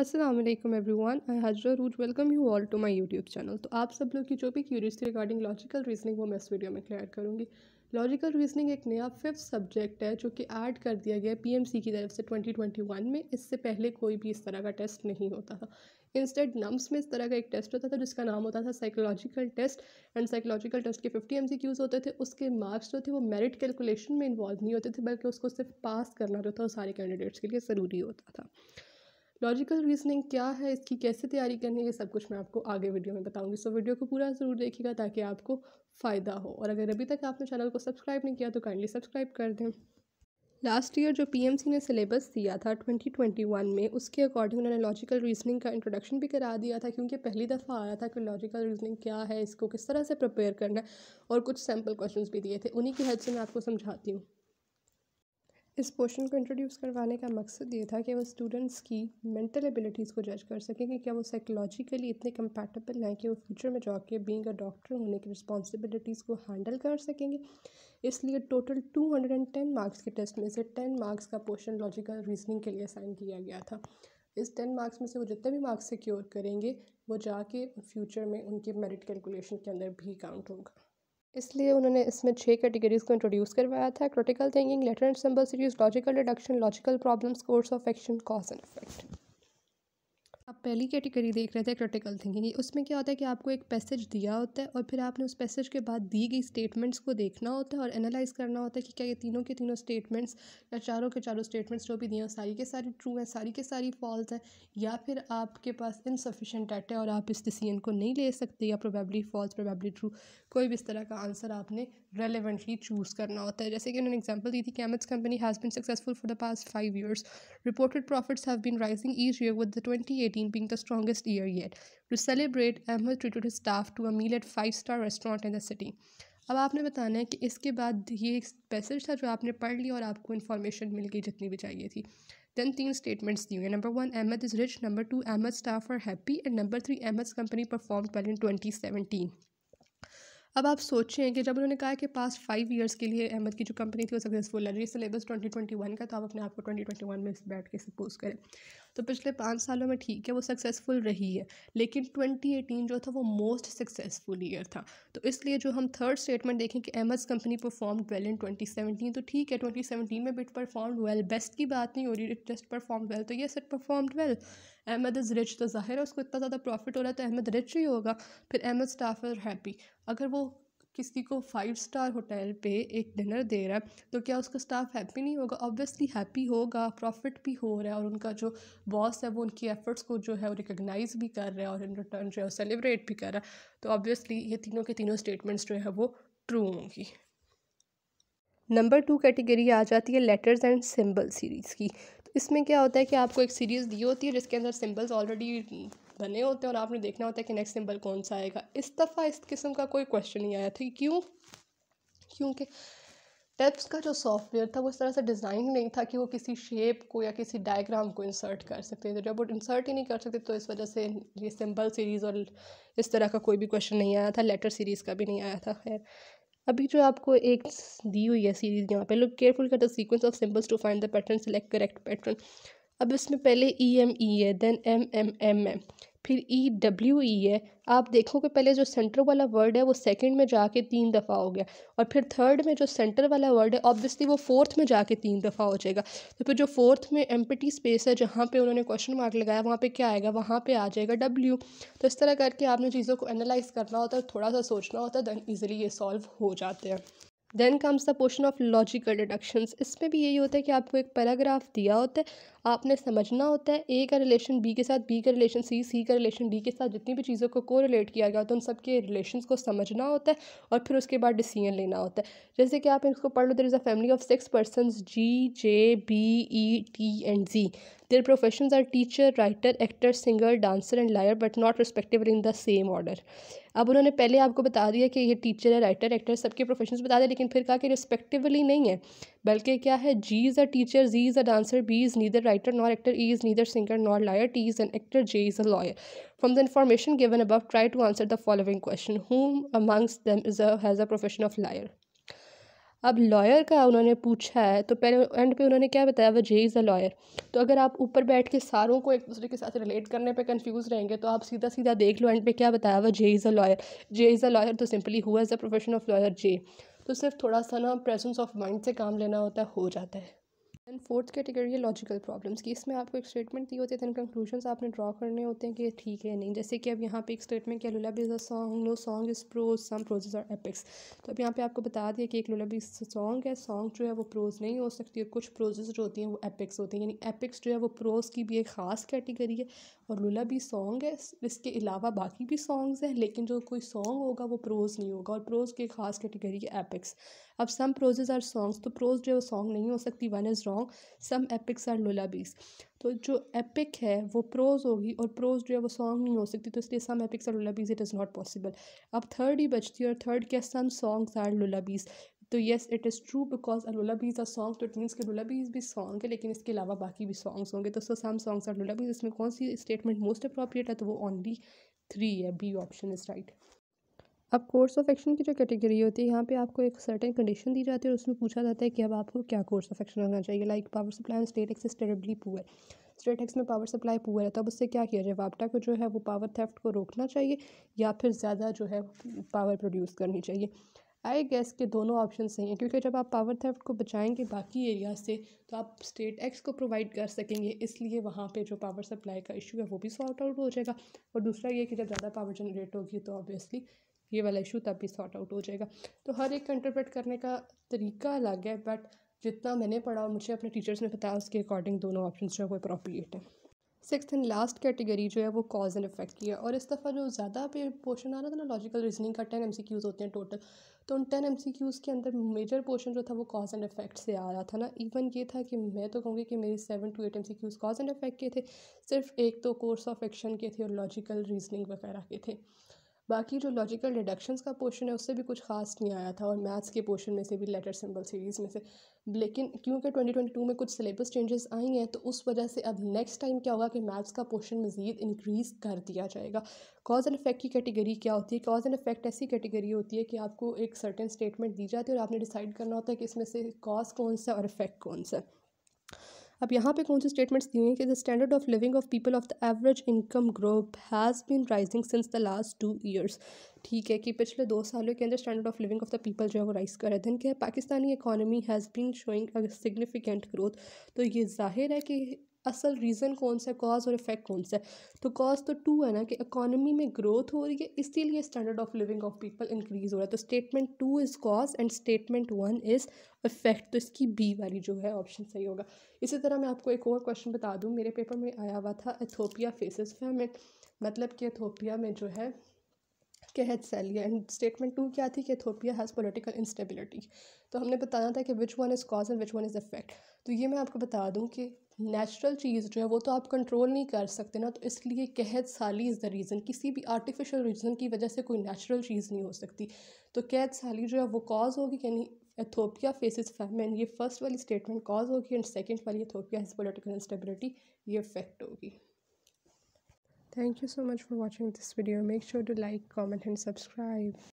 Aslam everyone I Hazra रूज welcome you all to my YouTube channel तो आप सब लोग की जो भी क्यूरीज थी रिगार्डिंग लॉजिकल रीजनिंग वो मैं इस वीडियो में क्लियर करूँगी लॉजिकल रीजनिंग एक नया फिफ्थ सब्जेक्ट है जो कि ऐड कर दिया गया सी की तरफ से 2021 में इससे पहले कोई भी इस तरह का टेस्ट नहीं होता था इंस्टेड नम्स में इस तरह का एक टेस्ट होता था जिसका नाम होता था psychological test and psychological test के 50 क्यूज़ होते थे उसके मार्क्स जो थे वो मेरिट कैलकुलेशन में इन्वॉल्व नहीं होते थे बल्कि उसको सिर्फ पास करना जो था वो सारे कैंडिडेट्स के लिए ज़रूरी होता था लॉजिकल रीजनिंग क्या है इसकी कैसे तैयारी करनी है ये सब कुछ मैं आपको आगे वीडियो में बताऊंगी सो वीडियो को पूरा ज़रूर देखिएगा ताकि आपको फ़ायदा हो और अगर अभी तक आपने चैनल को सब्सक्राइब नहीं किया तो काइंडली सब्सक्राइब कर दें लास्ट ईयर जो पीएमसी ने सिलेबस दिया था 2021 में उसके अकॉर्डिंग उन्होंने लॉजिकल रीजनिंग का इंट्रोडक्शन भी करा दिया था क्योंकि पहली दफ़ा आया था कि लॉजिकल रीजनिंग क्या है इसको किस तरह से प्रिपेयर करना है और कुछ सैम्पल क्वेश्चंस भी दिए थे उन्हीं की हेल्प से मैं आपको समझाती हूँ इस पोर्शन को इंट्रोड्यूस करवाने का मकसद ये था कि वो स्टूडेंट्स की मेंटल एबिलिटीज़ को जज कर सकें कि क्या वो साइकोलॉजिकली इतने कंपैटिबल हैं कि वो फ्यूचर में जाके बीइंग अ डॉक्टर होने की रिस्पॉन्सिबिलिटीज़ को हैंडल कर सकेंगे इसलिए टोटल 210 मार्क्स के टेस्ट में से 10 मार्क्स का पोर्शन लॉजिकल रीजनिंग के लिए असाइन किया गया था इस टेन मार्क्स में से वो जितने भी मार्क्स सिक्योर करेंगे वो जाके फ्यूचर में उनके मेरिट कैलकुलेशन के अंदर भी काउंट होगा इसलिए उन्होंने इसमें छः कैटेगरीज को इंट्रोड्यूस करवाया था critical thinking letter and symbol series logical deduction logical problems course of action cause and effect आप पहली कैटेगरी देख रहे थे क्रिटिकल थिंकिंग उसमें क्या होता है कि आपको एक पैसेज दिया होता है और फिर आपने उस पैसेज के बाद दी गई स्टेटमेंट्स को देखना होता है और एनालाइज करना होता है कि क्या ये तीनों के तीनों स्टेटमेंट्स या चारों के चारों स्टेटमेंट्स जो भी दिए हैं सारी के सारी ट्रू हैं सारी के सारी फॉल्स हैं या फिर आपके पास इनसफिशेंट डाटा है और आप इस डिसीजन को नहीं ले सकते या प्रोबेबली फॉल्स प्रोबेबली ट्रू कोई भी इस तरह का आंसर आपने रेलिवेंटली चूज़ करना होता है जैसे कि उन्होंने एग्जाम्पल दी थी Kamet's company has been successful for the past five years reported profits have been rising each year with the twenty eighteen being the strongest year yet to celebrate Ahmed treated staff to a meal at five star restaurant in the city अब आपने बताना है कि इसके बाद ये एक passage था जो आपने पढ़ लिया और आपको इन्फॉर्मेशन मिल गई जितनी भी चाहिए थी दैन तीन स्टेटमेंट्स दी हुई number one Ahmed is rich number two Ahmed staff are happy and number three Ahmed company perform well in twenty seventeen अब आप सोचें कि जब उन्होंने कहा कि पास्ट फाइव ईयर्स के लिए अहमद की जो कंपनी थी वो सक्सेसफुल है सिलेबस ट्वेंटी ट्वेंटी वन का तो आप अपने आप को ट्वेंटी ट्वेंटी वन में बैठ के सपोज करें तो पिछले पाँच सालों में ठीक है वो सक्सेसफुल रही है लेकिन ट्वेंटी एटीन जो था वो मोस्ट सक्सेसफुल ईयर था तो इसलिए जो हम थर्ड स्टेटमेंट देखें कि Ahmed company perform well in twenty seventeen तो ठीक है ट्वेंटी सेवेंटीन में बिट परफॉर्म वेल बेस्ट की बात नहीं हो रही इट जस्ट परफॉर्म वेल तो ये it perform well Ahmed is rich तो ज़ाहिर है उसको इतना ज़्यादा प्रॉफिट हो रहा है तो अहमद रिच ही होगा फिर अहमद स्टाफ और हैप्पी अगर वो किसी को फाइव स्टार होटल पे एक डिनर दे रहा है तो क्या उसका स्टाफ हैप्पी नहीं होगा ऑब्वियसली हैप्पी होगा प्रॉफिट भी हो रहा है और उनका जो बॉस है वो उनकी एफ़र्ट्स को जो है वो रिकगनाइज़ भी कर रहा है और इन रिटर्न जो है सेलिब्रेट भी कर रहा है तो ऑब्वियसली ये तीनों के तीनों स्टेटमेंट्स जो है वो ट्रू होंगी नंबर टू कैटेगरी आ जाती है लेटर्स एंड सिंबल सीरीज़ की इसमें क्या होता है कि आपको एक सीरीज़ दी होती है जिसके अंदर सिम्बल्स ऑलरेडी बने होते हैं और आपने देखना होता है कि नेक्स्ट सिम्बल कौन सा आएगा इस दफ़ा इस किस्म का कोई क्वेश्चन नहीं आया था क्यों क्योंकि टेप्स का जो सॉफ्टवेयर था वो इस तरह से डिज़ाइन नहीं था कि वो किसी शेप को या किसी डायग्राम को इंसर्ट कर सकते थे तो जब वो इंसर्ट ही नहीं कर सकते तो इस वजह से ये सिंपल सीरीज़ और इस तरह का कोई भी क्वेश्चन नहीं आया था लेटर सीरीज़ का भी नहीं आया था खैर अभी जो आपको एक दी हुई है सीरीज़ यहाँ पे लोग केयरफुल करते sequence of symbols to find the pattern select correct pattern अब इसमें पहले ई एम ई है then M M M M फिर ई डब्ल्यू ई है आप देखोगे पहले जो सेंटर वाला वर्ड है वो सेकंड में जाके तीन दफ़ा हो गया और फिर थर्ड में जो सेंटर वाला वर्ड है ऑब्वियसली वो फोर्थ में जाके तीन दफ़ा हो जाएगा तो फिर जो फोर्थ में एम्पटी स्पेस है जहाँ पे उन्होंने क्वेश्चन मार्क लगाया वहाँ पे क्या आएगा वहाँ पे आ जाएगा डब्ल्यू तो इस तरह करके आपने चीज़ों को एनालाइज करना होता है थोड़ा सा सोचना होता है देन ईजिली ये सॉल्व हो जाते हैं then comes the portion of logical deductions इसमें भी यही होता है कि आपको एक पैराग्राफ दिया होता है आपने समझना होता है ए का रिलेशन बी के साथ बी का रिलेशन सी सी का रिलेशन डी के साथ जितनी भी चीज़ों को को रिलेट किया गया होता है उन सब के रिलेशन को समझना होता है और फिर उसके बाद डिसीजन लेना होता है जैसे कि आप इसको पढ़ लो there is a family of six person G J B E T and G their profession are teacher writer actor singer dancer and liar but not respective in the same order अब उन्होंने पहले आपको बता दिया कि ये teacher है writer actor सबके प्रोफेशन बता दिया लेकिन फिर कहा कि रिस्पेक्टिवली नहीं है बल्कि क्या है G is a teacher G is a dancer B is neither writer nor actor. E is neither singer nor liar. T is an actor. J is a lawyer. From the information given above, try to answer the following question. Whom amongst them is a, has a profession of liar? अब lawyer का उन्होंने पूछा है तो पहले and पे उन्होंने क्या बताया वह जे इज़ अ लॉयर तो अगर आप ऊपर बैठ के सारों को एक दूसरे के साथ रिलेट करने पे कंफ्यूज रहेंगे तो आप सीधा सीधा देख लो एंड पे क्या बताया वह J is a lawyer J is a lawyer तो सिंपली हुआ as a profession of lawyer J तो सिर्फ थोड़ा सा ना प्रेजेंस ऑफ माइंड से काम लेना होता है हो जाता है एंड फोर्थ कैटेगरी है लॉजिकल प्रॉब्लम्स की इसमें आपको एक स्टेटमेंट दी होती है दैन कंक्लूजन आपने ड्रॉ करने होते हैं कि ठीक है नहीं जैसे कि अब यहाँ पे एक स्टेटमेंट क्या lullaby is a song no song is prose some proses और एपिक्स तो अब यहाँ पे आपको बता दिया कि एक लुलाबी सॉन्ग है सॉन्ग जो है वो प्रोज नहीं हो सकती और कुछ प्रोजेज जो होती हैं वो एपिक्स होती हैं यानी एपिक्स जो है वो प्रोज की भी एक ख़ास कैटेगरी है और लुलाबी सॉन्ग है इसके अलावा बाकी भी सॉन्ग्स हैं लेकिन जो कोई सॉन्ग होगा वो प्रोज नहीं होगा और प्रोज की एक ख़ास कैटेगरी है एपिक्स अब सम प्रोजेज आर सॉन्ग्स तो प्रोज जो है वो सॉन्ग नहीं हो सकती one is wrong some epics are lullabies तो जो एपिक है वो प्रोज होगी और प्रोज जो है वो सॉन्ग नहीं हो सकती तो इसलिए some epics are lullabies it is not possible अब थर्ड ही बचती है और थर्ड क्या सम सॉन्ग्स आर लुलाबीज़ तो yes it is true because lullabies are song तो इट मीन्स के लोलाबीज़ भी सॉन्ग है लेकिन इसके अलावा बाकी भी सॉन्ग्स होंगे तो सो सम सॉन्ग्स आर लोलाबीज़ इसमें कौन सी स्टेटमेंट मोस्ट अप्रोप्रिएट है तो वो ओनली थ्री है बी ऑप्शन इज़ राइट अब कोर्स ऑफ एक्शन की जो कैटेगरी होती है यहाँ पे आपको एक सर्टेन कंडीशन दी जाती है और उसमें पूछा जाता है कि अब आपको क्या कोर्स ऑफ एक्शन होना चाहिए like power supply state X is terribly poor state X में पावर सप्लाई पुअर है तब उससे क्या किया जाए वापटा को जो है वो पावर थेफ्ट को रोकना चाहिए या फिर ज़्यादा जो है पावर प्रोड्यूस करनी चाहिए आई गैस के दोनों ऑप्शन सही हैं क्योंकि जब आप पावर थेफ्ट को बचाएंगे बाकी एरिया से तो आप स्टेट एक्स को प्रोवाइड कर सकेंगे इसलिए वहाँ पे जो पावर सप्लाई का इशू है वो भी सॉर्ट आउट हो जाएगा और दूसरा ये कि जब ज़्यादा पावर जनरेट होगी तो ऑब्वियसली ये वाला इशू तब भी सॉर्ट आउट हो जाएगा तो हर एक का इंटरप्रेट करने का तरीका अलग है बट जितना मैंने पढ़ा और मुझे अपने टीचर्स ने बताया उसके अकॉर्डिंग दोनों ऑप्शन जो है वो अप्रोप्रिएट हैं सिक्स एंड लास्ट कैटेगरी जो है वो कॉज एंड इफेक्ट की है और इस दफ़ा जो ज़्यादा पे पोर्शन आ रहा था ना लॉजिकल रीजनिंग का टेन एम सी क्यूज़ होते हैं टोटल तो उन टेन एम सी क्यूज़ के अंदर मेजर पोर्शन जो था वो कॉज एंड इफेक्ट से आ रहा था ना इवन ये था कि मैं तो कहूँगी कि मेरी seven to eight M C Qs cause and effect के थे सिर्फ एक तो कोर्स ऑफ एक्शन के थे और लॉजिकल रीजनिंग वगैरह के थे बाकी जो लॉजिकल डिडक्शंस का पोर्शन है उससे भी कुछ खास नहीं आया था और मैथ्स के पोर्शन में से भी लेटर सिंबल सीरीज़ में से लेकिन क्योंकि 2022 में कुछ सिलेबस चेंजेस आई हैं तो उस वजह से अब नेक्स्ट टाइम क्या होगा कि मैथ्स का पोर्शन मज़ीद इंक्रीज़ कर दिया जाएगा कॉज एंड इफेक्ट की कैटेगरी क्या होती है कॉज एंड इफेक्ट ऐसी कैटेगरी होती है कि आपको एक सर्टन स्टेटमेंट दी जाती है और आपने डिसाइड करना होता है कि इसमें से कॉज कौन सा और इफेक्ट कौन सा अब यहाँ पे कौन से स्टेटमेंट्स दिए हैं कि the standard of living of people of the average income group has been rising since the last two years ठीक है कि पिछले दो सालों के अंदर standard of living of the people जो है वो राइज कर रहे थे इनके Pakistani economy has been showing significant growth तो ये जाहिर है कि असल रीज़न कौन सा है कॉज और इफेक्ट कौन सा है तो कॉज तो टू है ना कि इकानमी में ग्रोथ हो रही है इसीलिए standard of living of people increase हो रहा है तो statement two is cause and statement one is effect तो इसकी बी वाली जो है ऑप्शन सही होगा इसी तरह मैं आपको एक और क्वेश्चन बता दूँ मेरे पेपर में आया हुआ था एथोपिया फेसिस में मतलब कि एथोपिया में जो है कहत हेड सैलिया एंड स्टेटमेंट टू क्या थी कि एथोपिया हैज़ पोलिटिकल इंस्टेबिलिटी तो हमने बताना था कि which one is cause and which one is effect तो ये मैं आपको बता दूँ कि नेचुरल चीज़ जो है वो तो आप कंट्रोल नहीं कर सकते ना तो इसलिए कैद साली इज़ द रीज़न किसी भी आर्टिफिशियल रीज़न की वजह से कोई नेचुरल चीज़ नहीं हो सकती तो कैद साली जो है वो कॉज होगी यानी एथोपिया फेसिस फैमिन ये फर्स्ट वाली स्टेटमेंट कॉज होगी एंड सेकेंड वाली एथोपिया इज पोलिटिकल इंस्टेबिलिटी ये इफेक्ट होगी thank you so much for watching this video make sure to like comment and subscribe